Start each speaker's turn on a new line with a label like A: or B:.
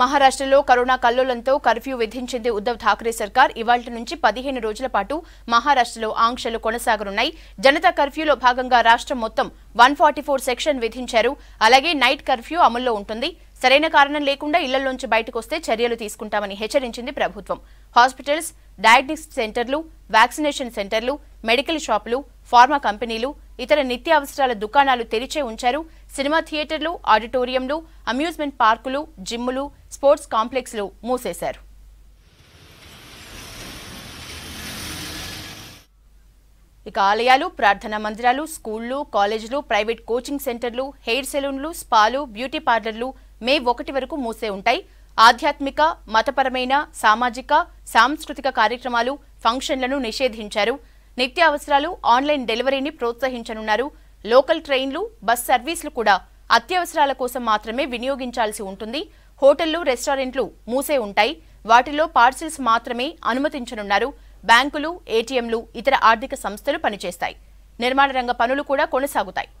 A: మహారాష్ట్రలో corona కల్లోలంతో curfew విధించింది ఉద్దవ్ ఠాక్రే సర్కార్ ఇవాళ నుంచి పదిహేను రోజుల పాటు మహారాష్ట్రలో ఆంక్షలు కొనసాగనున్నాయి జనతా కర్ఫ్యూలో భాగంగా రాష్ట్రం మొత్తం వన్ ఫార్టీ ఫోర్ సెక్షన్ విధించారు అలాగే నైట్ కర్ఫ్యూ అమల్లో ఉంటుంది సరైన కారణం లేకుండా ఇళ్లలోంచి బయటకు వస్తే చర్యలు తీసుకుంటామని హెచ్చరించింది ప్రభుత్వం హాస్పిటల్స్ డయాగ్నిక్స్ సెంటర్లు వ్యాక్సినేషన్ సెంటర్లు మెడికల్ షాపులు ఫార్మా కంపెనీలు ఇతర నిత్యావసరాల దుకాణాలు తెరిచే ఉంచారు సినిమా థియేటర్లు ఆడిటోరియంలు అమ్యూజ్మెంట్ పార్కులు జిమ్ములు స్పోర్ట్స్ కాంప్లెక్స్లు మూసేశారు ఇక ఆలయాలు ప్రార్థనా మందిరాలు స్కూళ్లు కాలేజీలు ప్రైవేట్ కోచింగ్ సెంటర్లు హెయిర్ సెలూన్లు స్పాలు బ్యూటీ పార్లర్లు మే ఒకటి వరకు మూసే ఉంటాయి ఆధ్యాత్మిక మతపరమైన సామాజిక సాంస్కృతిక కార్యక్రమాలు ఫంక్షన్లను నిషేధించారు నిత్యావసరాలు ఆన్లైన్ డెలివరీని ప్రోత్సహించనున్నారు లోకల్ ట్రైన్లు బస్ సర్వీసులు కూడా అత్యవసరాల కోసం మాత్రమే వినియోగించాల్సి ఉంటుంది హోటళ్లు రెస్టారెంట్లు మూసే ఉంటాయి వాటిలో పార్సిల్స్ మాత్రమే అనుమతించనున్నారు బ్యాంకులు ఏటీఎంలు ఇతర ఆర్థిక సంస్థలు పనిచేస్తాయి నిర్మాణ రంగ పనులు కూడా కొనసాగుతాయి